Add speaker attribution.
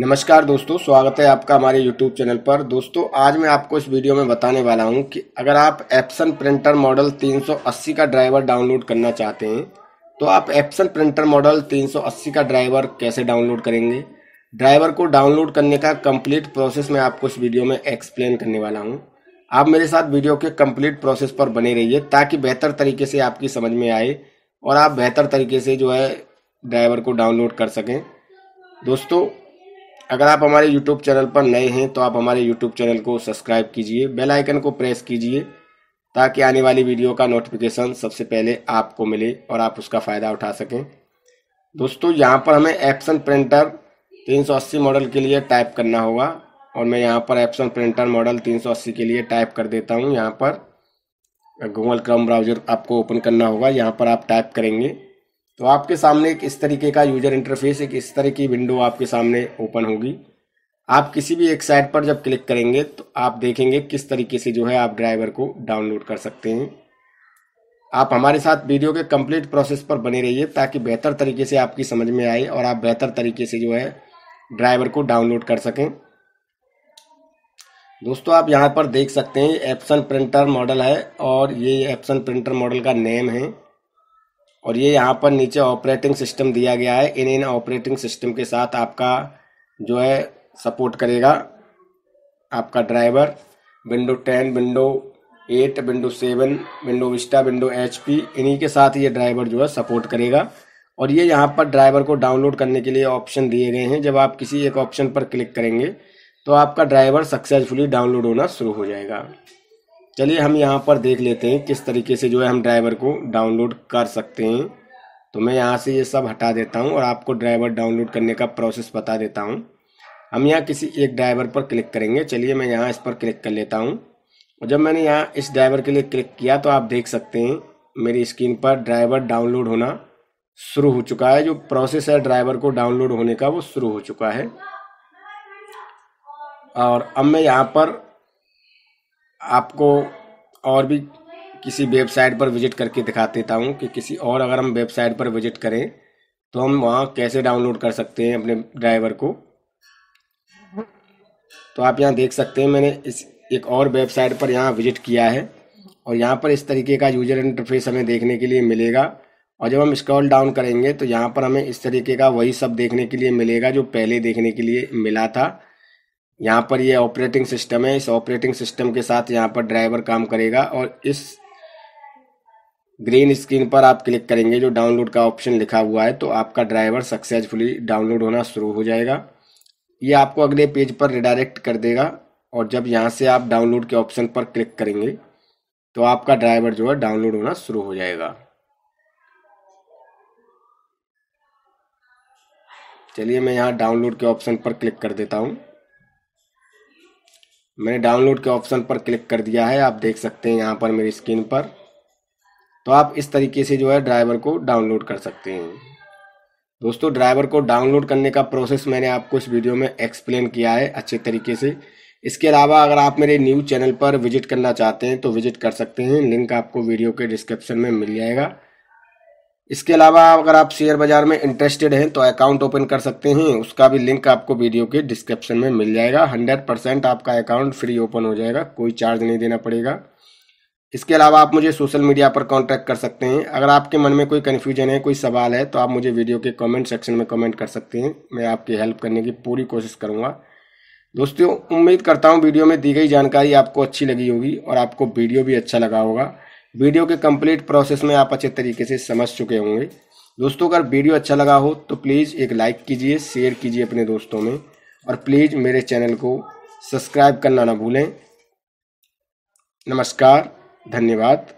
Speaker 1: नमस्कार दोस्तों स्वागत है आपका हमारे YouTube चैनल पर दोस्तों आज मैं आपको इस वीडियो में बताने वाला हूं कि अगर आप एप्सन प्रिंटर मॉडल 380 का ड्राइवर डाउनलोड करना चाहते हैं तो आप एप्सन प्रिंटर मॉडल 380 का ड्राइवर कैसे डाउनलोड करेंगे ड्राइवर को डाउनलोड करने का कंप्लीट प्रोसेस मैं आपको इस वीडियो में एक्सप्लेन करने वाला हूँ आप मेरे साथ वीडियो के कम्प्लीट प्रोसेस पर बने रहिए ताकि बेहतर तरीके से आपकी समझ में आए और आप बेहतर तरीके से जो है ड्राइवर को डाउनलोड कर सकें दोस्तों अगर आप हमारे YouTube चैनल पर नए हैं तो आप हमारे YouTube चैनल को सब्सक्राइब कीजिए बेल आइकन को प्रेस कीजिए ताकि आने वाली वीडियो का नोटिफिकेशन सबसे पहले आपको मिले और आप उसका फ़ायदा उठा सकें दोस्तों यहाँ पर हमें एप्सन प्रिंटर 380 मॉडल के लिए टाइप करना होगा और मैं यहाँ पर एप्सन प्रिंटर मॉडल 380 के लिए टाइप कर देता हूँ यहाँ पर गूगल क्रम ब्राउज़र आपको ओपन करना होगा यहाँ पर आप टाइप करेंगे तो आपके सामने एक इस तरीके का यूजर इंटरफेस एक इस तरह की विंडो आपके सामने ओपन होगी आप किसी भी एक साइट पर जब क्लिक करेंगे तो आप देखेंगे किस तरीके से जो है आप ड्राइवर को डाउनलोड कर सकते हैं आप हमारे साथ वीडियो के कंप्लीट प्रोसेस पर बने रहिए ताकि बेहतर तरीके से आपकी समझ में आए और आप बेहतर तरीके से जो है ड्राइवर को डाउनलोड कर सकें दोस्तों आप यहाँ पर देख सकते हैं एप्सन प्रिंटर मॉडल है और ये एप्सन प्रिंटर मॉडल का नेम है और ये यहाँ पर नीचे ऑपरेटिंग सिस्टम दिया गया है इन इन ऑपरेटिंग सिस्टम के साथ आपका जो है सपोर्ट करेगा आपका driver window ten window eight window seven window vista window H इन्हीं के साथ ये ड्राइवर जो है सपोर्ट करेगा और ये यहाँ पर ड्राइवर को डाउनलोड करने के लिए ऑप्शन दिए गए हैं जब आप किसी एक ऑप्शन पर क्लिक करेंगे तो आपका ड्राइवर सक्सेसफुली डाउनलोड होना शुरू हो जाएगा चलिए हम यहाँ पर देख लेते हैं किस तरीके से जो है हम ड्राइवर को डाउनलोड कर सकते हैं तो मैं यहाँ से ये सब हटा देता हूँ और आपको ड्राइवर डाउनलोड करने का प्रोसेस बता देता हूँ हम यहाँ किसी एक ड्राइवर पर क्लिक करेंगे चलिए मैं यहाँ इस पर क्लिक कर लेता हूँ और जब मैंने यहाँ इस ड्राइवर के लिए क्लिक किया तो आप देख सकते हैं मेरी स्क्रीन पर ड्राइवर डाउनलोड होना शुरू हो चुका है जो प्रोसेस है ड्राइवर को डाउनलोड होने का वो शुरू हो चुका है और अब मैं यहाँ पर आपको और भी किसी वेबसाइट पर विजिट करके दिखा देता हूँ कि किसी और अगर हम वेबसाइट पर विजिट करें तो हम वहाँ कैसे डाउनलोड कर सकते हैं अपने ड्राइवर को तो आप यहाँ देख सकते हैं मैंने इस एक और वेबसाइट पर यहाँ विजिट किया है और यहाँ पर इस तरीके का यूजर इंटरफेस हमें देखने के लिए मिलेगा और जब हम स्क्रॉल डाउन करेंगे तो यहाँ पर हमें इस तरीके का वही सब देखने के लिए मिलेगा जो पहले देखने के लिए मिला था यहाँ पर ये ऑपरेटिंग सिस्टम है इस ऑपरेटिंग सिस्टम के साथ यहाँ पर ड्राइवर काम करेगा और इस ग्रीन स्क्रीन पर आप क्लिक करेंगे जो डाउनलोड का ऑप्शन लिखा हुआ है तो आपका ड्राइवर सक्सेसफुली डाउनलोड होना शुरू हो जाएगा ये आपको अगले पेज पर रिडायरेक्ट कर देगा और जब यहाँ से आप डाउनलोड के ऑप्शन पर क्लिक करेंगे तो आपका ड्राइवर जो है डाउनलोड होना शुरू हो जाएगा चलिए मैं यहाँ डाउनलोड के ऑप्शन पर क्लिक कर देता हूँ मैंने डाउनलोड के ऑप्शन पर क्लिक कर दिया है आप देख सकते हैं यहाँ पर मेरी स्क्रीन पर तो आप इस तरीके से जो है ड्राइवर को डाउनलोड कर सकते हैं दोस्तों ड्राइवर को डाउनलोड करने का प्रोसेस मैंने आपको इस वीडियो में एक्सप्लेन किया है अच्छे तरीके से इसके अलावा अगर आप मेरे न्यूज़ चैनल पर विजिट करना चाहते हैं तो विजिट कर सकते हैं लिंक आपको वीडियो के डिस्क्रिप्शन में मिल जाएगा इसके अलावा अगर आप शेयर बाजार में इंटरेस्टेड हैं तो अकाउंट ओपन कर सकते हैं उसका भी लिंक आपको वीडियो के डिस्क्रिप्शन में मिल जाएगा हंड्रेड परसेंट आपका अकाउंट फ्री ओपन हो जाएगा कोई चार्ज नहीं देना पड़ेगा इसके अलावा आप मुझे सोशल मीडिया पर कांटेक्ट कर सकते हैं अगर आपके मन में कोई कन्फ्यूजन है कोई सवाल है तो आप मुझे वीडियो के कॉमेंट सेक्शन में कमेंट कर सकते हैं मैं आपकी हेल्प करने की पूरी कोशिश करूँगा दोस्तों उम्मीद करता हूँ वीडियो में दी गई जानकारी आपको अच्छी लगी होगी और आपको वीडियो भी अच्छा लगा होगा वीडियो के कंप्लीट प्रोसेस में आप अच्छे तरीके से समझ चुके होंगे दोस्तों अगर वीडियो अच्छा लगा हो तो प्लीज़ एक लाइक कीजिए शेयर कीजिए अपने दोस्तों में और प्लीज़ मेरे चैनल को सब्सक्राइब करना ना भूलें नमस्कार धन्यवाद